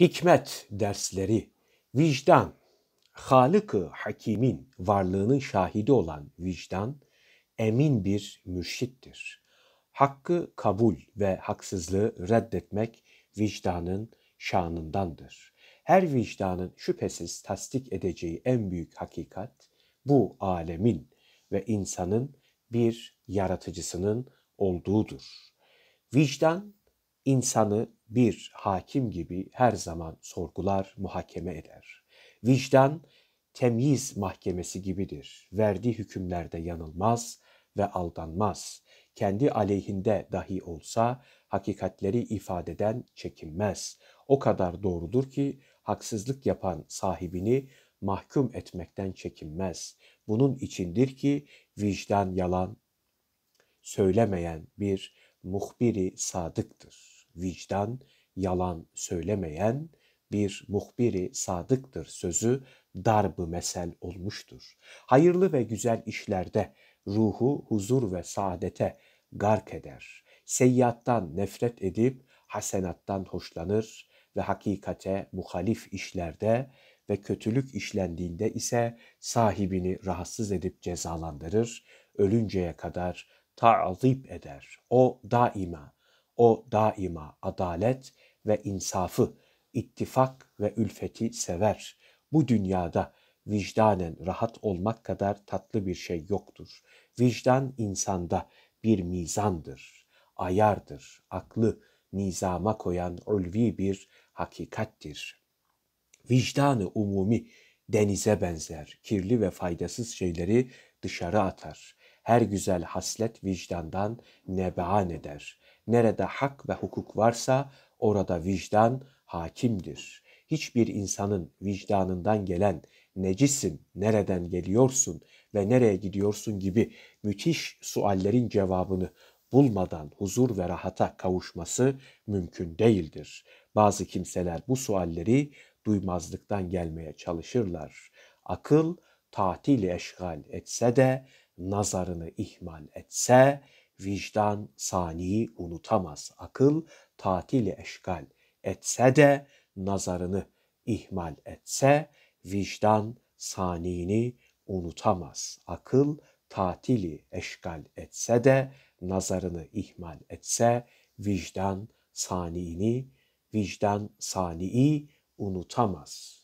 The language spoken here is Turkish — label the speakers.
Speaker 1: hikmet dersleri, vicdan, Halık-ı Hakim'in varlığının şahidi olan vicdan, emin bir mürşittir. Hakkı kabul ve haksızlığı reddetmek vicdanın şanındandır. Her vicdanın şüphesiz tasdik edeceği en büyük hakikat, bu alemin ve insanın bir yaratıcısının olduğudur. Vicdan, insanı bir hakim gibi her zaman sorgular, muhakeme eder. Vicdan temyiz mahkemesi gibidir. Verdiği hükümlerde yanılmaz ve aldanmaz. Kendi aleyhinde dahi olsa hakikatleri ifadeden çekinmez. O kadar doğrudur ki haksızlık yapan sahibini mahkum etmekten çekinmez. Bunun içindir ki vicdan yalan söylemeyen bir muhbiri sadıktır vicdan, yalan söylemeyen bir muhbiri sadıktır sözü darbı mesel olmuştur. Hayırlı ve güzel işlerde ruhu huzur ve saadete gark eder. Seyyattan nefret edip hasenattan hoşlanır ve hakikate muhalif işlerde ve kötülük işlendiğinde ise sahibini rahatsız edip cezalandırır, ölünceye kadar tazip eder. O daima o daima adalet ve insafı, ittifak ve ülfeti sever. Bu dünyada vicdanen rahat olmak kadar tatlı bir şey yoktur. Vicdan insanda bir mizandır, ayardır, aklı nizama koyan ulvi bir hakikattir. Vicdanı umumi denize benzer, kirli ve faydasız şeyleri dışarı atar. Her güzel haslet vicdandan nebean eder. Nerede hak ve hukuk varsa orada vicdan hakimdir. Hiçbir insanın vicdanından gelen necisin, nereden geliyorsun ve nereye gidiyorsun gibi müthiş suallerin cevabını bulmadan huzur ve rahata kavuşması mümkün değildir. Bazı kimseler bu sualleri duymazlıktan gelmeye çalışırlar. Akıl tatili eşgal etse de nazarını ihmal etse, vicdan saniyi unutamaz. Akıl tatili eşgal etse de, nazarını ihmal etse, vicdan saniyini unutamaz. Akıl tatili eşgal etse de, nazarını ihmal etse, vicdan saniyini, vicdan saniyi unutamaz.''